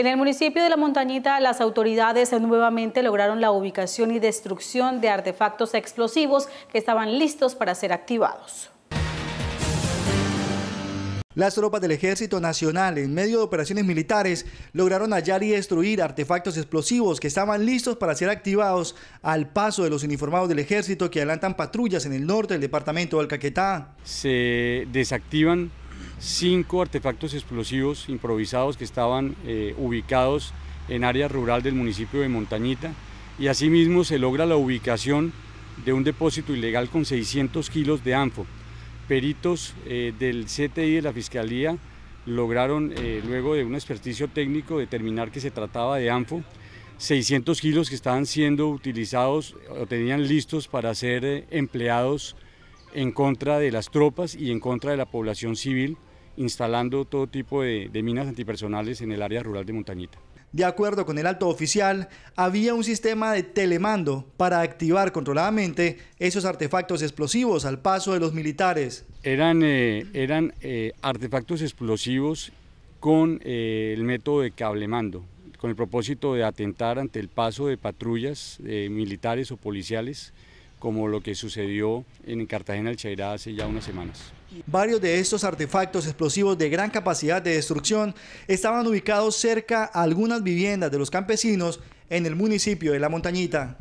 En el municipio de La Montañita, las autoridades nuevamente lograron la ubicación y destrucción de artefactos explosivos que estaban listos para ser activados. Las tropas del Ejército Nacional, en medio de operaciones militares, lograron hallar y destruir artefactos explosivos que estaban listos para ser activados al paso de los uniformados del Ejército que adelantan patrullas en el norte del departamento del Caquetá. Se desactivan cinco artefactos explosivos improvisados que estaban eh, ubicados en área rural del municipio de Montañita y asimismo se logra la ubicación de un depósito ilegal con 600 kilos de ANFO. Peritos eh, del CTI de la Fiscalía lograron, eh, luego de un experticio técnico, determinar que se trataba de ANFO, 600 kilos que estaban siendo utilizados o tenían listos para ser empleados en contra de las tropas y en contra de la población civil instalando todo tipo de, minas antipersonales en el área rural de Montañita. De acuerdo con el alto oficial, había un sistema de telemando para activar controladamente esos artefactos explosivos al paso de los militares. Eran, eh, eran eh, artefactos explosivos con eh, el método de cablemando, con el propósito de atentar ante el paso de patrullas militares o policiales como lo que sucedió en Cartagena del Chairá hace ya unas semanas. Varios de estos artefactos explosivos de gran capacidad de destrucción estaban ubicados cerca a algunas viviendas de los campesinos en el municipio de La Montañita.